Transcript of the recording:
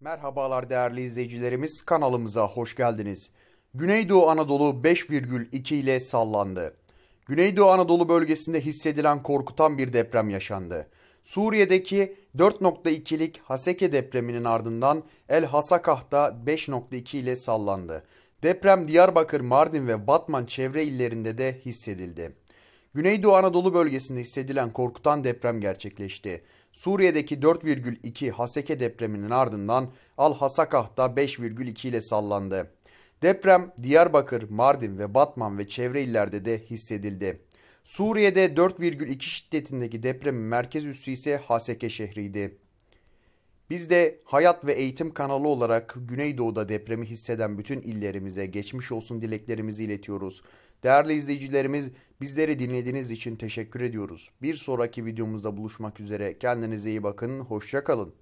Merhabalar değerli izleyicilerimiz kanalımıza hoş geldiniz. Güneydoğu Anadolu 5,2 ile sallandı. Güneydoğu Anadolu bölgesinde hissedilen korkutan bir deprem yaşandı. Suriye'deki 4.2'lik Haseke depreminin ardından El Hasakah'ta 5.2 ile sallandı. Deprem Diyarbakır, Mardin ve Batman çevre illerinde de hissedildi. Güneydoğu Anadolu bölgesinde hissedilen korkutan deprem gerçekleşti. Suriye'deki 4,2 Haseke depreminin ardından Al-Hasakah'da 5,2 ile sallandı. Deprem Diyarbakır, Mardin ve Batman ve çevre illerde de hissedildi. Suriye'de 4,2 şiddetindeki depremin merkez üssü ise Haseke şehriydi. Biz de Hayat ve Eğitim kanalı olarak Güneydoğu'da depremi hisseden bütün illerimize geçmiş olsun dileklerimizi iletiyoruz. Değerli izleyicilerimiz Bizleri dinlediğiniz için teşekkür ediyoruz. Bir sonraki videomuzda buluşmak üzere. Kendinize iyi bakın. Hoşçakalın.